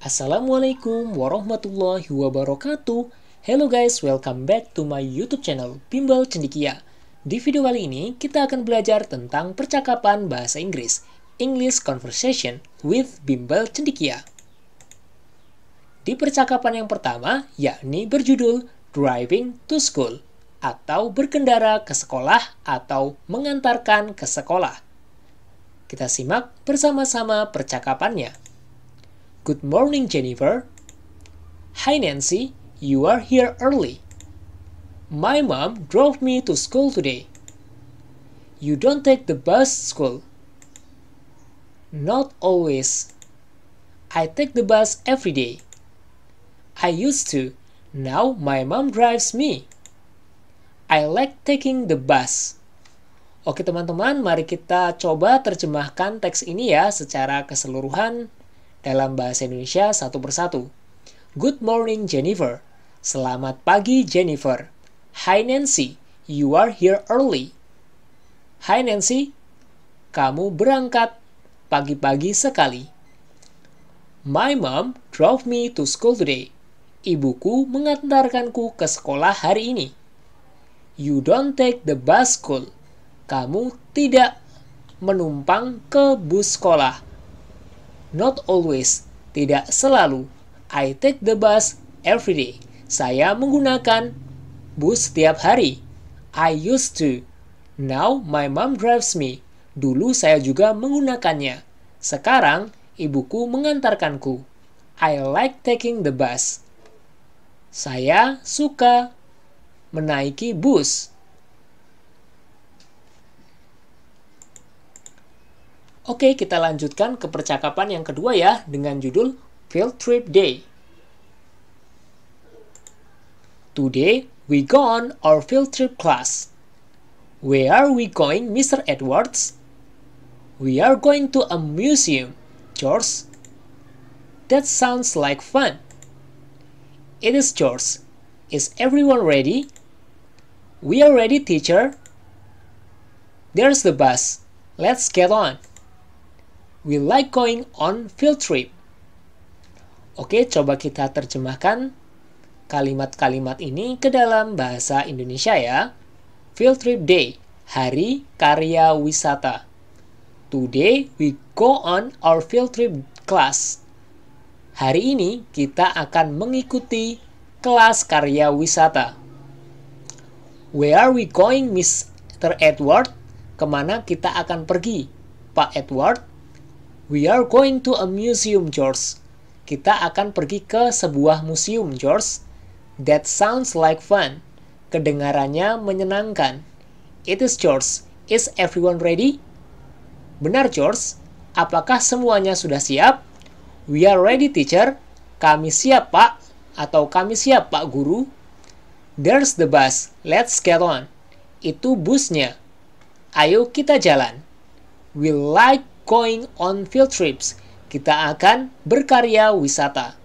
Assalamualaikum warahmatullahi wabarakatuh Hello guys, welcome back to my youtube channel Bimbel Cendikia Di video kali ini, kita akan belajar tentang percakapan bahasa Inggris English Conversation with Bimbel Cendikia Di percakapan yang pertama, yakni berjudul Driving to School atau berkendara ke sekolah atau mengantarkan ke sekolah. Kita simak bersama-sama percakapannya. Good morning, Jennifer. Hi, Nancy. You are here early. My mom drove me to school today. You don't take the bus to school. Not always. I take the bus every day. I used to. Now my mom drives me. I like taking the bus. Oke teman-teman, mari kita coba terjemahkan teks ini ya secara keseluruhan dalam bahasa Indonesia satu persatu. Good morning, Jennifer. Selamat pagi, Jennifer. Hi, Nancy. You are here early. Hi, Nancy. Kamu berangkat pagi-pagi sekali. My mom drove me to school today. Ibuku mengantarkanku ke sekolah hari ini. You don't take the bus school. Kamu tidak menumpang ke bus sekolah Not always, tidak selalu. I take the bus every day. Saya menggunakan bus setiap hari. I used to. Now my mom drives me. Dulu saya juga menggunakannya. Sekarang ibuku mengantarkanku. I like taking the bus. Saya suka menaiki bus. Oke, kita lanjutkan ke percakapan yang kedua ya dengan judul Field Trip Day. Today, we go on our field trip class. Where are we going, Mr. Edwards? We are going to a museum, George. That sounds like fun. It is George. Is everyone ready? We are ready, teacher. There's the bus. Let's get on. We like going on field trip. Oke, coba kita terjemahkan kalimat-kalimat ini ke dalam bahasa Indonesia ya. Field trip day, hari karya wisata. Today we go on our field trip class. Hari ini kita akan mengikuti kelas karya wisata. Where are we going, Mr. Edward? Kemana kita akan pergi, Pak Edward? We are going to a museum, George. Kita akan pergi ke sebuah museum, George. That sounds like fun. Kedengarannya menyenangkan. It is George. Is everyone ready? Benar, George. Apakah semuanya sudah siap? We are ready, teacher. Kami siap, Pak. Atau kami siap, Pak Guru. There's the bus. Let's get on. Itu busnya. Ayo kita jalan. We like going on field trips. Kita akan berkarya wisata.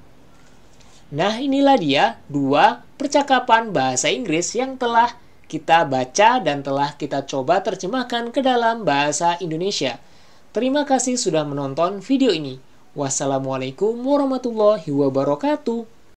Nah, inilah dia dua percakapan bahasa Inggris yang telah kita baca dan telah kita coba terjemahkan ke dalam bahasa Indonesia. Terima kasih sudah menonton video ini. Wassalamualaikum warahmatullahi wabarakatuh.